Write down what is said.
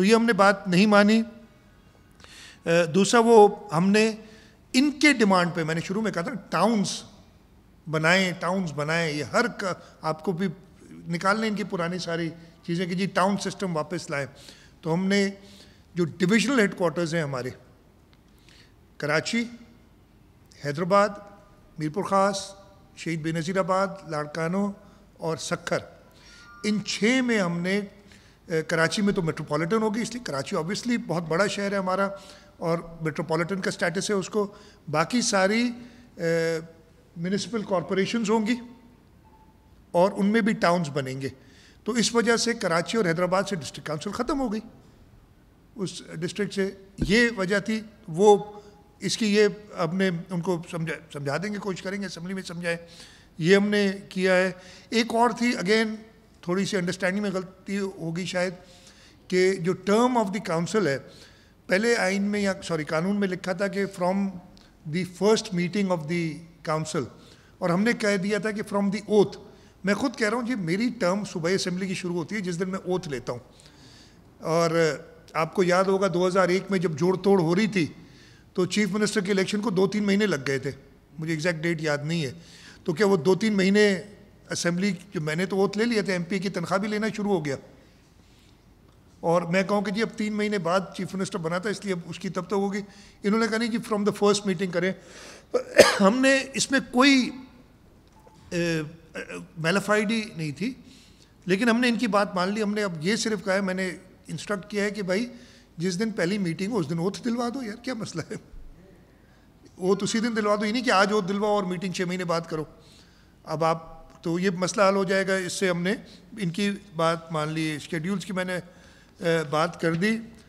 तो ये हमने बात नहीं मानी दूसरा वो हमने इनके डिमांड पे मैंने शुरू में कहा था टाउन्स बनाए टाउन्स बनाएं ये हर का आपको भी निकाल लें इनकी पुरानी सारी चीज़ें कि जी टाउन सिस्टम वापस लाए तो हमने जो डिविजनल हेडकोार्टर्स हैं हमारे कराची हैदराबाद मीरपुर ख़ास शहीद बेनज़ीराबाद लाड़कानों और सक्खर इन छः में हमने कराची में तो मेट्रोपॉलिटन होगी इसलिए कराची ऑब्वियसली बहुत बड़ा शहर है हमारा और मेट्रोपॉलिटन का स्टेटस है उसको बाकी सारी म्यूनिसिपल कॉरपोरेशन होंगी और उनमें भी टाउन्स बनेंगे तो इस वजह से कराची और हैदराबाद से डिस्ट्रिक्ट काउंसिल ख़त्म हो गई उस डिस्ट्रिक्ट से ये वजह थी वो इसकी ये अपने उनको समझा समझा देंगे कोशिश करेंगे असम्बली में समझाएं ये हमने किया है एक और थी अगेन थोड़ी सी अंडरस्टैंडिंग में गलती होगी शायद कि जो टर्म ऑफ द काउंसिल है पहले आइन में या सॉरी कानून में लिखा था कि from the first meeting of the council और हमने कह दिया था कि फ्रॉम दी ओथ मैं खुद कह रहा हूँ जी मेरी टर्म सुबह असम्बली की शुरू होती है जिस दिन मैं ओथ लेता हूँ और आपको याद होगा 2001 में जब जोड़ तोड़ हो रही थी तो चीफ मिनिस्टर के इलेक्शन को दो तीन महीने लग गए थे मुझे एग्जैक्ट डेट याद नहीं है तो क्या वो दो तीन महीने असम्बली जो मैंने तो वोट ले लिया था एम की तनख्वाह भी लेना शुरू हो गया और मैं कहूँ कि जी अब तीन महीने बाद चीफ मिनिस्टर बना था इसलिए अब उसकी तब तक तो होगी इन्होंने कहा नहीं कि फ्रॉम द फर्स्ट मीटिंग करें हमने इसमें कोई मेलाफाइडी नहीं थी लेकिन हमने इनकी बात मान ली हमने अब ये सिर्फ कहा है मैंने इंस्ट्रक्ट किया है कि भाई जिस दिन पहली मीटिंग हो उस दिन तो दिलवा दो यार क्या मसला है वो तो उसी दिन दिलवा दो ये नहीं कि आज वो दिलवाओ और मीटिंग छः महीने बाद करो अब आप तो ये मसला हल हो जाएगा इससे हमने इनकी बात मान ली शेड्यूल्स की मैंने बात कर दी